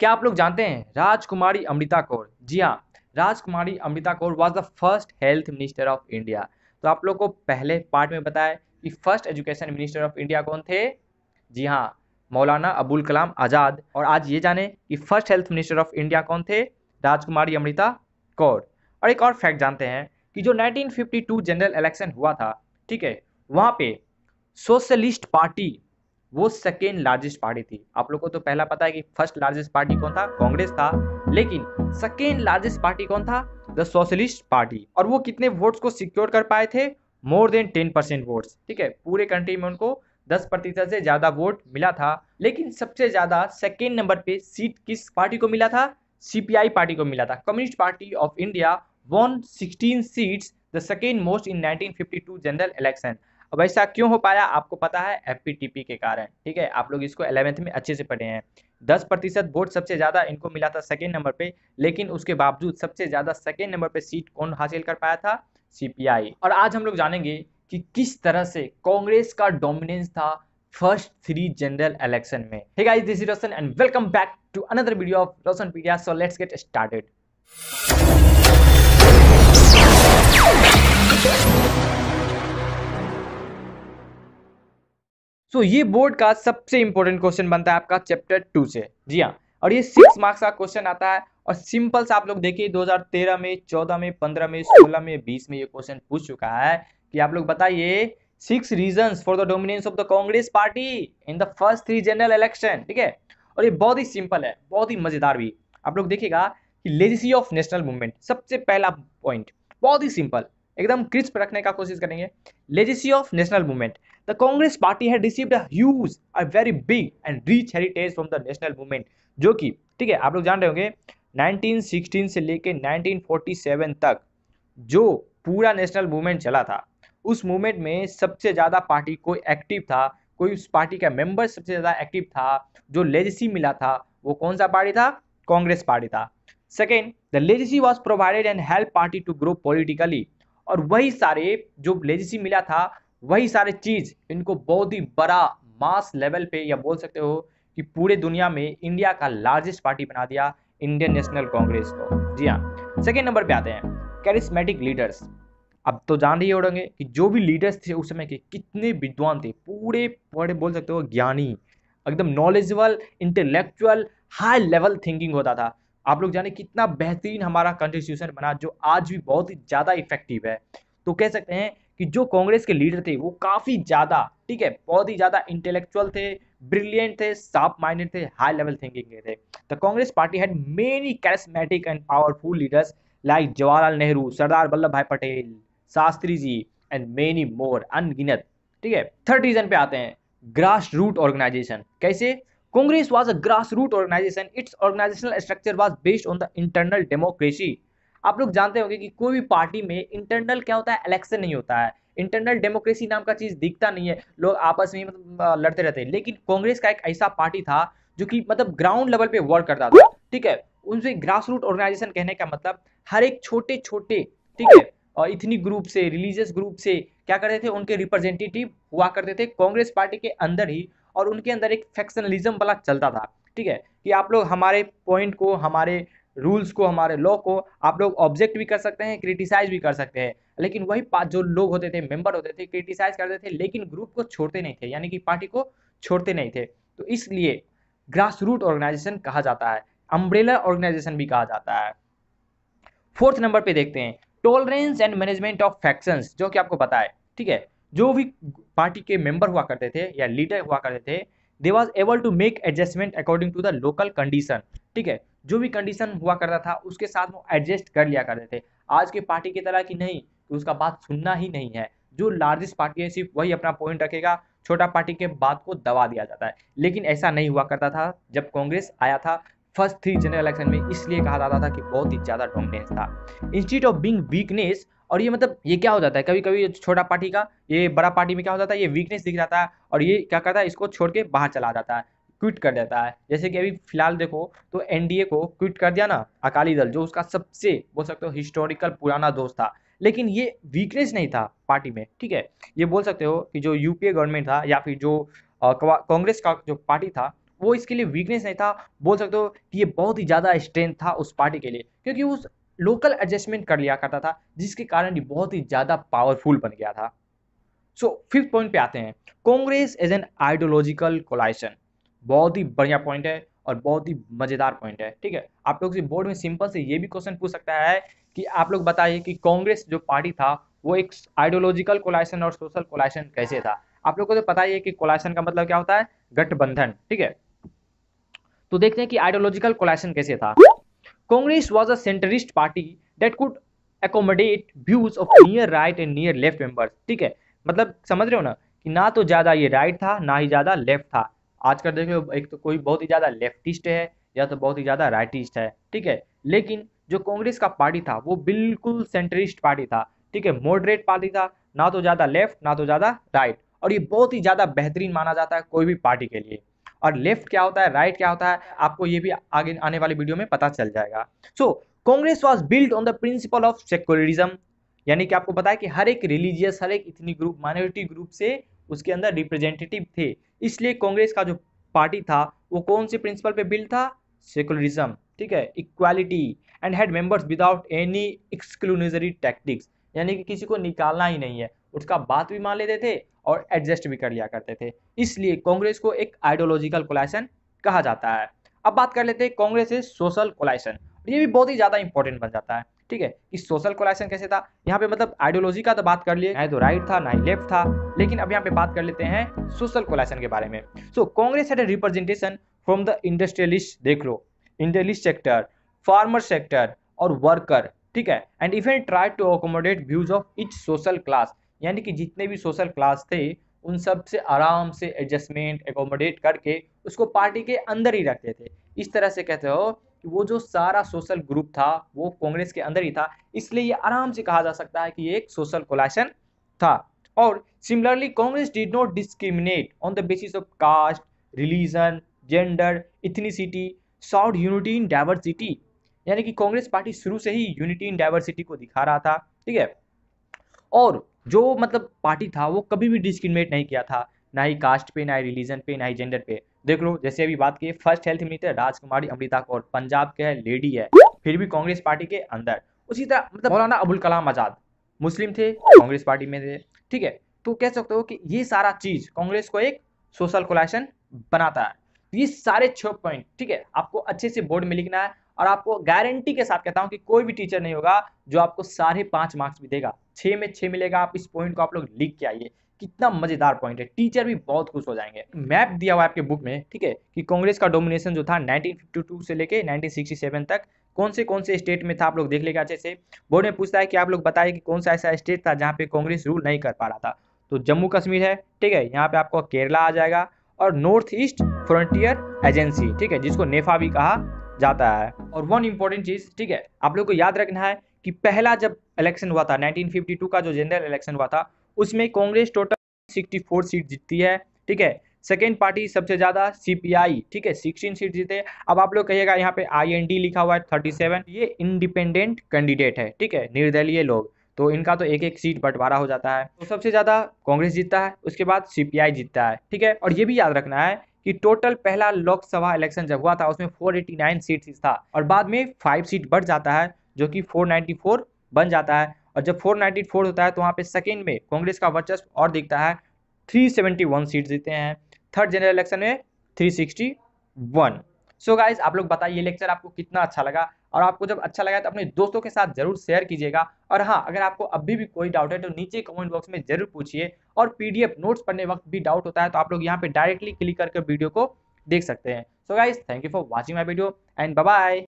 क्या आप लोग जानते हैं राजकुमारी अमृता कौर जी हाँ Rajkumari Amrita Kaur was the first health minister of India तो आप लोग को पहले पार्ट में बताया कि first education minister of India कौन थे जी हाँ मौलाना अबुल कलाम आज़ाद और आज ये जाने कि first health minister of India कौन थे राजकुमारी अमृता कौर और एक और फैक्ट जानते हैं कि जो 1952 जनरल इलेक्शन हुआ था ठीक है वहाँ पे सोशलिस्ट पार्टी वो सेकेंड लार्जेस्ट पार्टी थी आप लोगों को तो पहला पता है कि फर्स्ट लार्जेस्ट पार्टी कौन था कांग्रेस था लेकिन सेकेंड लार्जेस्ट पार्टी कौन था द सोशलिस्ट पार्टी और वो कितने वोट्स को सिक्योर कर पाए थे more than ten percent votes ठीक है पूरे कंट्री में उनको दस प्रतिशत से ज्यादा वोट मिला था लेकिन सबसे ज्यादा सेकेंड नंबर पे सीट किस पार्टी को मिला था सीपीआई पार्टी को मिला था communist party of India one sixteen seats the second most in nineteen general election अब ऐसा क्यों हो पाया आपको पता है एफ के कारण ठीक है आप लोग इसको एलेवेंथ में अच्छे से पढ़े हैं दस प्रतिशत वोट सबसे ज़्यादा इनको मिला था सेकेंड नंबर पे लेकिन उसके बावजूद सबसे ज़्यादा सेकेंड नंबर पे सीट कौन हासिल कर पाया था सीपीआई और आज हम लोग जानेंगे कि किस तरह से कांग्रेस का डोमिनेंस था फर्स्ट थ्री जनरल इलेक्शन में ठीक है this is Roshan and welcome back to another video of Roshan pedia so let's get started so ये बोर्ड का सबसे इंपॉर्टेंट क्वेश्चन बनता है आपका चैप्टर टू से जी हाँ और ये सिक्स मार्क्स का क्वेश्चन आता है और सिंपल से आप लोग देखिए 2013 में 14 में 15 में 16 में 20 में ये क्वेश्चन पूछ चुका है कि आप लोग बताइए six reason for the dominance of the Congress party in the first three general election ठीक है और ये बहुत ही सिंपल है बहुत ही मजेदार भी आप लोग देखिएगा कि लेजिसी ऑफ नेशनल मूवमेंट सबसे पहला पॉइंट बहुत ही सिंपल एकदम क्रिस्प रखने का कोशिश करेंगे legacy of national movement The Congress party had received a huge, a very big and rich heritage from the national movement जो कि ठीक है आप लोग जान रहे होंगे 1916 से लेके 1947 तक जो पूरा नेशनल मूवमेंट चला था उस मूवमेंट में सबसे ज़्यादा पार्टी कोई एक्टिव था कोई उस पार्टी का मेंबर सबसे ज़्यादा एक्टिव था जो लेजिसी मिला था वो कौन सा पार्टी था कांग्रेस पार्टी था second the legacy was provided and help party to grow politically और वही सारे जो लेजिसी मिला था वही सारे चीज़ इनको बहुत ही बड़ा मास लेवल पे या बोल सकते हो कि पूरे दुनिया में इंडिया का लार्जेस्ट पार्टी बना दिया इंडियन नेशनल कांग्रेस को जी हाँ सेकेंड नंबर पे आते हैं कैरिस्मेटिक लीडर्स अब तो जान रही होंगे कि जो भी लीडर्स थे उस समय के कितने विद्वान थे पूरे बड़े बोल सकते हो ज्ञानी एकदम knowledgeable intellectual high level thinking होता था आप लोग जाने कितना बेहतरीन हमारा कॉन्स्टिट्यूशन बना जो आज भी बहुत ही ज़्यादा इफेक्टिव है तो कह सकते हैं कि जो कांग्रेस के लीडर थे वो काफ़ी ज़्यादा ठीक है बहुत ही ज़्यादा इंटेलेक्चुअल थे ब्रिलियंट थे साफ माइंडेड थे हाई लेवल थिंकिंग के थे the Congress party had many charismatic and powerful leaders like Jawaharlal Nehru Sardar Vallabhbhai Patel Shastri ji and many more अनगिनत ठीक है थर्ड रीजन पे आते हैं ग्रास रूट ऑर्गेनाइजेशन कैसे Congress was a grass root organisation its organisational structure was based on the internal democracy आप लोग जानते होंगे कि कोई भी पार्टी में इंटरनल क्या होता है इलेक्शन नहीं होता है इंटरनल डेमोक्रेसी नाम का चीज़ दिखता नहीं है लोग आपस में मतलब लड़ते रहते हैं लेकिन कांग्रेस का एक ऐसा पार्टी था जो कि मतलब ग्राउंड लेवल पे वर्क करता था ठीक है उनसे ग्रास रूट ऑर्गेनाइजेशन कहने का मतलब हर एक छोटे छोटे ठीक है और ग्रुप से रिलीजियस ग्रुप से क्या करते थे उनके रिप्रेजेंटेटिव हुआ करते थे कांग्रेस पार्टी के अंदर ही और उनके अंदर एक फैक्शनलिज्म वाला चलता था ठीक है कि आप लोग हमारे पॉइंट को हमारे रूल्स को हमारे लॉ को आप लोग ऑब्जेक्ट भी कर सकते हैं क्रिटिसाइज भी कर सकते हैं लेकिन वही जो लोग होते थे मेंबर होते थे क्रिटिसाइज करते थे लेकिन ग्रुप को छोड़ते नहीं थे यानी कि पार्टी को छोड़ते नहीं थे तो इसलिए ग्रास रूट ऑर्गेनाइजेशन कहा जाता है अम्ब्रेला ऑर्गेनाइजेशन भी कहा जाता है फोर्थ नंबर पे देखते हैं tolerance and management of factions जो कि आपको पता है ठीक है जो भी पार्टी के मेंबर हुआ करते थे या लीडर हुआ करते थे they was able to make adjustment according to the local condition ठीक है जो भी कंडीशन हुआ करता था उसके साथ वो एडजस्ट कर लिया करते थे आज के पार्टी की तरह की नहीं कि उसका बात सुनना ही नहीं है जो लार्जेस्ट पार्टी है सिर्फ वही अपना पॉइंट रखेगा छोटा पार्टी के बात को दबा दिया जाता है लेकिन ऐसा नहीं हुआ करता था जब कांग्रेस आया था फर्स्ट थ्री जनरल इलेक्शन में इसलिए कहा जाता था कि बहुत ही ज़्यादा डोमिनेंस था इंस्टीट्यूट ऑफ बिंग वीकनेस और ये मतलब ये क्या हो जाता है कभी कभी छोटा पार्टी का ये बड़ा पार्टी में क्या हो जाता है ये वीकनेस दिख जाता है और ये क्या करता है इसको छोड़ के बाहर चला जाता है क्विट कर देता है जैसे कि अभी फिलहाल देखो तो एनडीए को क्विट कर दिया ना अकाली दल जो उसका सबसे बोल सकते हो हिस्टोरिकल पुराना दोस्त था लेकिन ये वीकनेस नहीं था पार्टी में ठीक है ये बोल सकते हो कि जो यूपीए गवर्नमेंट था या फिर जो कांग्रेस का जो पार्टी था वो इसके लिए वीकनेस नहीं था बोल सकते हो कि ये बहुत ही ज़्यादा स्ट्रेंथ था उस पार्टी के लिए क्योंकि उस लोकल एडजस्टमेंट कर लिया करता था जिसके कारण ये बहुत ही ज़्यादा पावरफुल बन गया था सो फिफ्थ पॉइंट पे आते हैं Congress as an ideological coalition बहुत ही बढ़िया पॉइंट है और बहुत ही मज़ेदार पॉइंट है ठीक है आप लोग से बोर्ड में सिंपल से ये भी क्वेश्चन पूछ सकता है कि आप लोग बताइए कि कांग्रेस जो पार्टी था वो एक आइडियोलॉजिकल कोलाइसन और सोशल कोलाइसन कैसे था आप लोगों को तो पता ही है कि कोलाइसन का मतलब क्या होता है गठबंधन ठीक है तो देखते हैं कि आइडियोलॉजिकल कोलाइसन कैसे था Congress was a centrist party that could accommodate views of near right and near left members ठीक है मतलब समझ रहे हो ना कि ना तो ज़्यादा ये राइट था ना ही ज़्यादा लेफ्ट था आजकल देख लो एक तो कोई बहुत ही ज़्यादा लेफ्टिस्ट है या तो बहुत ही ज़्यादा राइटिस्ट है ठीक है लेकिन जो कांग्रेस का पार्टी था वो बिल्कुल सेंट्रिस्ट पार्टी था ठीक है मॉडरेट पार्टी था ना तो ज़्यादा लेफ्ट ना तो ज़्यादा राइट और ये बहुत ही ज़्यादा बेहतरीन माना जाता है कोई भी पार्टी के लिए और लेफ्ट क्या होता है राइट क्या होता है आपको ये भी आगे आने वाली वीडियो में पता चल जाएगा so Congress was built on the principle of secularism यानी कि आपको पता है कि हर एक रिलीजियस हर एक इतनी ग्रुप माइनॉरिटी ग्रुप से उसके अंदर रिप्रेजेंटेटिव थे इसलिए कांग्रेस का जो पार्टी था वो कौन से प्रिंसिपल पे बिल्ड था सेकुलरिज्म ठीक है equality and had members without any exclusionary tactics यानी कि किसी को निकालना ही नहीं है उसका बात भी मान लेते थे और एडजस्ट भी कर लिया करते थे इसलिए कांग्रेस को एक आइडियोलॉजिकल कोलाइसन कहा जाता है अब बात कर लेते हैं कांग्रेस सोशल कोलाइसन ये भी बहुत ही ज़्यादा इंपॉर्टेंट बन जाता है ठीक है कि सोशल कोलाइसन कैसे था यहाँ पे मतलब आइडियोलॉजी का तो बात कर लिए ना तो राइट था ना ही लेफ्ट था लेकिन अब यहाँ पे बात कर लेते हैं सोशल कोलाइसन के बारे में so Congress had representation from the industrialist देख लो इंडस्ट्रियलिस्ट सेक्टर फार्मर सेक्टर और वर्कर ठीक है and if even try to accommodate views of each social class यानी कि जितने भी सोशल क्लास थे उन सब से आराम से एडजस्टमेंट एकोमोडेट करके उसको पार्टी के अंदर ही रखते थे इस तरह से कहते हो वो जो सारा सोशल ग्रुप था वो कांग्रेस के अंदर ही था इसलिए ये आराम से कहा जा सकता है कि एक सोशल कोलाइशन था और similarly Congress did not discriminate on the basis of caste religion gender ethnicity sought unity in diversity यानी कि कांग्रेस पार्टी शुरू से ही यूनिटी इन डाइवर्सिटी को दिखा रहा था ठीक है और जो मतलब पार्टी था वो कभी भी डिस्क्रिमिनेट नहीं किया था ना ही कास्ट पे ना ही रिलीजन पे ना ही जेंडर पे देख लो जैसे अभी बात की फर्स्ट हेल्थ मिनिस्टर राजकुमारी अमृता कौर पंजाब के लेडी है फिर भी कांग्रेस पार्टी के अंदर उसी तरह मतलब मौलाना अबुल कलाम आजाद मुस्लिम थे कांग्रेस पार्टी में थे ठीक है तो कह सकते हो कि ये सारा चीज कांग्रेस को एक सोशल कोलेक्शन बनाता है ये सारे छह पॉइंट ठीक है आपको अच्छे से बोर्ड में लिखना है और आपको गारंटी के साथ कहता हूँ कि कोई भी टीचर नहीं होगा जो आपको साढ़े पांच मार्क्स भी देगा छह में छह मिलेगा आप इस पॉइंट को आप लोग लिख के आइए कितना मजेदार पॉइंट है टीचर भी बहुत खुश हो जाएंगे मैप दिया हुआ है आपके बुक में ठीक है कि कांग्रेस का डोमिनेशन जो था 1952 से लेके 1967 तक कौन से कौन से स्टेट में था आप लोग देख लेगा अच्छे से बोर्ड में पूछता है कि आप लोग बताइए कि कौन सा ऐसा स्टेट था जहाँ पे कांग्रेस रूल नहीं कर पा रहा था तो जम्मू कश्मीर है ठीक है यहाँ पे आपको केरला आ जाएगा और नॉर्थ ईस्ट फ्रंटियर एजेंसी ठीक है जिसको नेफा e भी कहा जाता है और वन इम्पोर्टेंट चीज ठीक है आप लोग को याद रखना है कि पहला जब इलेक्शन हुआ था 1952 का जो जनरल इलेक्शन हुआ था उसमें Congress total sixty four seat जीतती है ठीक है सेकेंड पार्टी सबसे ज़्यादा सीपीआई ठीक है सिक्सटीन सीट जीते अब आप लोग कहिएगा यहाँ पे आईएनडी लिखा हुआ है थर्टी सेवन ये इंडिपेंडेंट कैंडिडेट है ठीक है निर्दलीय लोग तो इनका तो एक एक सीट बंटवारा हो जाता है तो सबसे ज़्यादा कांग्रेस जीतता है उसके बाद सीपीआई जीतता है ठीक है और ये भी याद रखना है कि टोटल पहला लोकसभा इलेक्शन जब हुआ था उसमें 489 सीट था और बाद में फाइव सीट बढ़ जाता है जो कि 494 बन जाता है और जब 494 होता है तो वहाँ पे सेकेंड में कांग्रेस का वर्चस्व और दिखता है 371 सीट जीते हैं थर्ड जनरल इलेक्शन में 361 सो so गाइज आप लोग बताइए ये लेक्चर आपको कितना अच्छा लगा और आपको जब अच्छा लगा तो अपने दोस्तों के साथ जरूर शेयर कीजिएगा और हाँ अगर आपको अभी भी कोई डाउट है तो नीचे कमेंट बॉक्स में जरूर पूछिए और पीडीएफ नोट्स पढ़ने वक्त भी डाउट होता है तो आप लोग यहाँ पे डायरेक्टली क्लिक करके वीडियो को देख सकते हैं so guys thank you for watching my video and bye